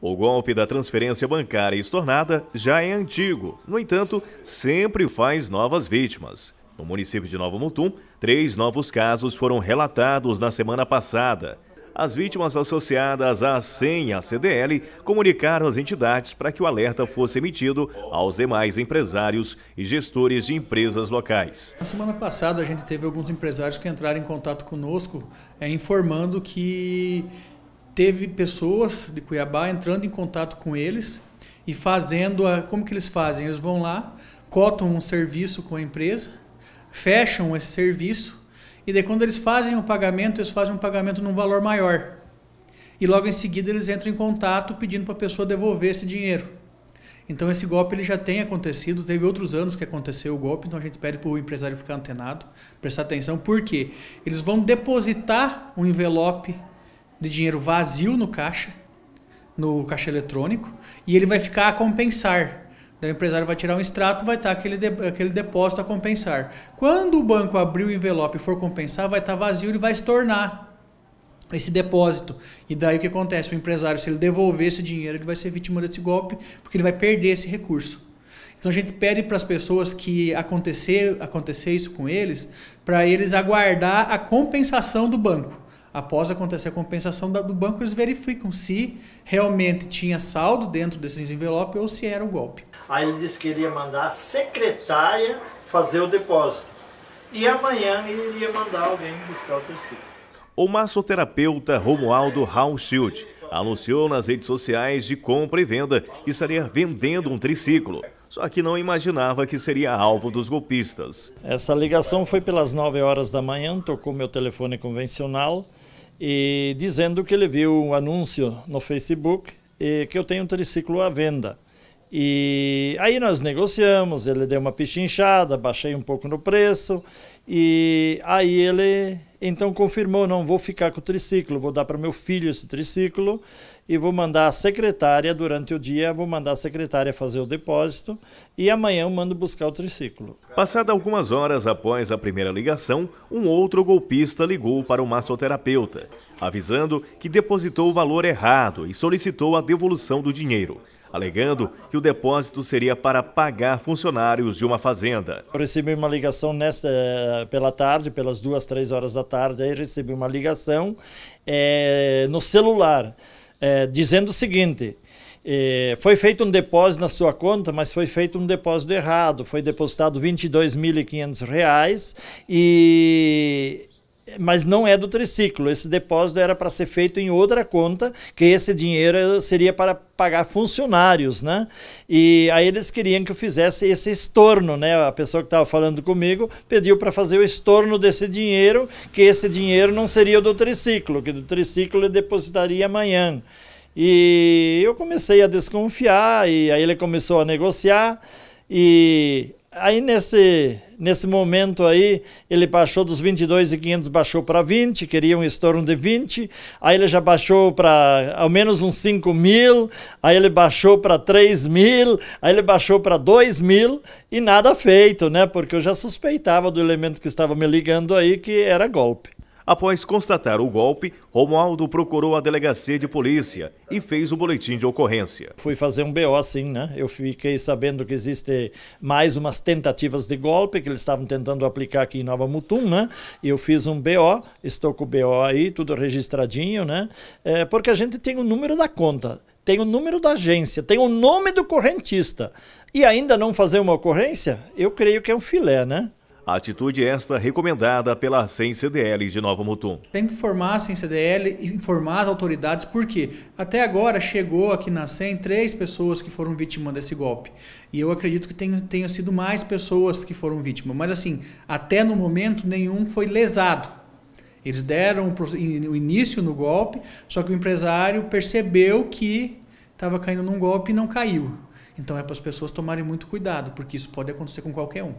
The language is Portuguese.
O golpe da transferência bancária estornada já é antigo, no entanto, sempre faz novas vítimas. No município de Novo Mutum, três novos casos foram relatados na semana passada. As vítimas associadas à senha CDL comunicaram às entidades para que o alerta fosse emitido aos demais empresários e gestores de empresas locais. Na semana passada, a gente teve alguns empresários que entraram em contato conosco é, informando que teve pessoas de Cuiabá entrando em contato com eles e fazendo a, como que eles fazem? Eles vão lá, cotam um serviço com a empresa, fecham esse serviço e daí quando eles fazem o pagamento, eles fazem um pagamento num valor maior. E logo em seguida eles entram em contato pedindo para a pessoa devolver esse dinheiro. Então esse golpe ele já tem acontecido, teve outros anos que aconteceu o golpe, então a gente pede para o empresário ficar antenado, prestar atenção, porque eles vão depositar um envelope de dinheiro vazio no caixa, no caixa eletrônico, e ele vai ficar a compensar. Daí o empresário vai tirar um extrato, vai estar tá aquele, de, aquele depósito a compensar. Quando o banco abrir o envelope e for compensar, vai estar tá vazio e vai se tornar esse depósito. E daí o que acontece? O empresário, se ele devolver esse dinheiro, ele vai ser vítima desse golpe, porque ele vai perder esse recurso. Então a gente pede para as pessoas que acontecer, acontecer isso com eles, para eles aguardar a compensação do banco após acontecer a compensação da, do banco, eles verificam se realmente tinha saldo dentro desses envelopes ou se era o um golpe. Aí ele disse que iria mandar a secretária fazer o depósito. E amanhã ele iria mandar alguém buscar o tecido. O massoterapeuta Romualdo Rauschild anunciou nas redes sociais de compra e venda que estaria vendendo um triciclo só que não imaginava que seria alvo dos golpistas. Essa ligação foi pelas 9 horas da manhã, tocou meu telefone convencional e dizendo que ele viu um anúncio no Facebook e que eu tenho um triciclo à venda. E aí nós negociamos, ele deu uma pichinchada, baixei um pouco no preço e aí ele então confirmou, não vou ficar com o triciclo, vou dar para meu filho esse triciclo e vou mandar a secretária durante o dia, vou mandar a secretária fazer o depósito e amanhã eu mando buscar o triciclo. Passada algumas horas após a primeira ligação, um outro golpista ligou para o massoterapeuta, avisando que depositou o valor errado e solicitou a devolução do dinheiro alegando que o depósito seria para pagar funcionários de uma fazenda. Eu recebi uma ligação nesta, eh, pela tarde, pelas duas, três horas da tarde, aí recebi uma ligação é, no celular, é, dizendo o seguinte. É, foi feito um depósito na sua conta, mas foi feito um depósito errado. Foi depositado R$ 22.500 e mas não é do triciclo. Esse depósito era para ser feito em outra conta, que esse dinheiro seria para pagar funcionários, né? E aí eles queriam que eu fizesse esse estorno, né? A pessoa que estava falando comigo pediu para fazer o estorno desse dinheiro, que esse dinheiro não seria do triciclo, que do triciclo ele depositaria amanhã. E eu comecei a desconfiar, e aí ele começou a negociar, e aí nesse Nesse momento aí, ele baixou dos 22,500, baixou para 20, queria um estorno de 20, aí ele já baixou para ao menos uns 5 mil, aí ele baixou para 3 mil, aí ele baixou para 2 mil e nada feito, né? Porque eu já suspeitava do elemento que estava me ligando aí que era golpe. Após constatar o golpe, Romualdo procurou a delegacia de polícia e fez o boletim de ocorrência. Fui fazer um BO assim, né? Eu fiquei sabendo que existe mais umas tentativas de golpe que eles estavam tentando aplicar aqui em Nova Mutum, né? E Eu fiz um BO, estou com o BO aí, tudo registradinho, né? É, porque a gente tem o número da conta tem o número da agência, tem o nome do correntista e ainda não fazer uma ocorrência, eu creio que é um filé, né? Atitude esta recomendada pela SEM-CDL de Nova Mutum. Tem que informar a SEM-CDL e informar as autoridades, porque até agora chegou aqui na SEM três pessoas que foram vítimas desse golpe. E eu acredito que tenham, tenham sido mais pessoas que foram vítimas. Mas assim, até no momento nenhum foi lesado. Eles deram o início no golpe, só que o empresário percebeu que estava caindo num golpe e não caiu. Então é para as pessoas tomarem muito cuidado, porque isso pode acontecer com qualquer um.